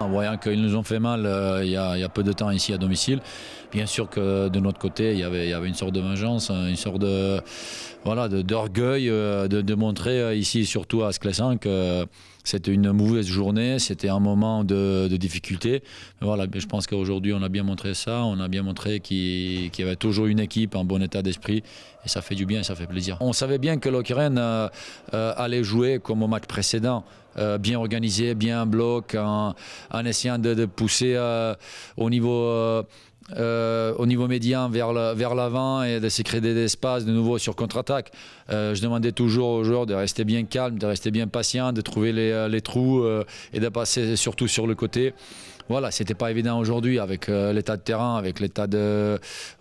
En voyant qu'ils nous ont fait mal euh, il, y a, peu de temps ici à domicile, bien sûr que de notre côté, il y avait, une sorte de vengeance, hein, une sorte de voilà d'orgueil euh, de, montrer euh, ici, surtout à Sclessan, que c'était une mauvaise journée, c'était un moment de, difficulté. je pense qu'aujourd'hui, on a bien montré ça, on a bien montré qu'il y avait toujours une équipe en bon état d'esprit, et ça fait du bien, et ça fait plaisir. On savait bien que l'Ukraine allait jouer comme au match précédent. Euh, bien organisé, bien bloc, en, essayant de, pousser euh, au niveau... Euh, au niveau médian vers l'avant et de se créer des espaces de nouveau sur contre-attaque. je demandais toujours aux joueurs de rester bien calme, de rester bien patient, de trouver les, trous et de passer surtout sur le côté voilà, c'était pas évident aujourd'hui avec euh, l'état de terrain, avec l'état de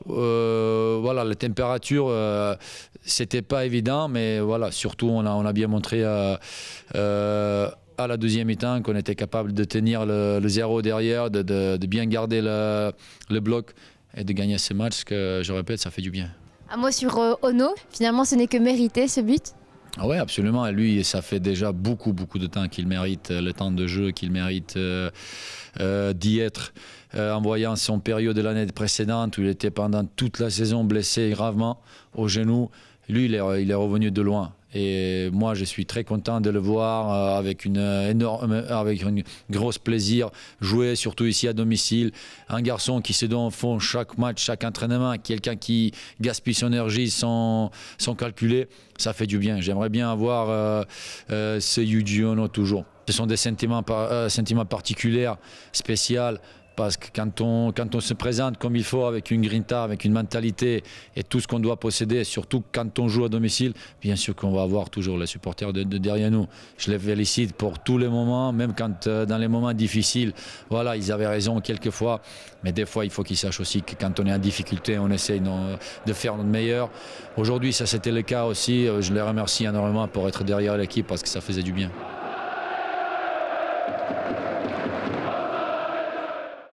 euh, voilà, la température, euh, c'était pas évident, mais voilà, surtout on a, on a bien montré à la deuxième mi-temps qu'on était capable de tenir le, zéro derrière, de, bien garder le, bloc et de gagner ce match que je répète, ça fait du bien. À moi sur Ono, finalement ce n'est que mérité ce but ah oui, absolument. Lui, ça fait déjà beaucoup, beaucoup de temps qu'il mérite euh, le temps de jeu, qu'il mérite euh, euh, d'y être. en voyant son période de l'année précédente où il était pendant toute la saison blessé gravement au genou, lui, il est revenu de loin. Et moi, je suis très content de le voir euh, avec une euh, énorme, euh, avec une grosse plaisir jouer, surtout ici à domicile. Un garçon qui se donne au fond chaque match, chaque entraînement, quelqu'un qui gaspille son énergie sans, sans calculer, ça fait du bien. J'aimerais bien avoir ce Yuji toujours. Ce sont des sentiments, sentiments particuliers, spéciaux parce que quand on, quand on se présente comme il faut, avec une grinta, avec une mentalité et tout ce qu'on doit posséder, surtout quand on joue à domicile, bien sûr qu'on va avoir toujours les supporters derrière nous. Je les félicite pour tous les moments, même quand euh, dans les moments difficiles, voilà, ils avaient raison quelquefois, mais des fois il faut qu'ils sachent aussi que quand on est en difficulté, on essaye de faire notre meilleur. Aujourd'hui, ça c'était le cas aussi, euh, je les remercie énormément pour être derrière l'équipe parce que ça faisait du bien.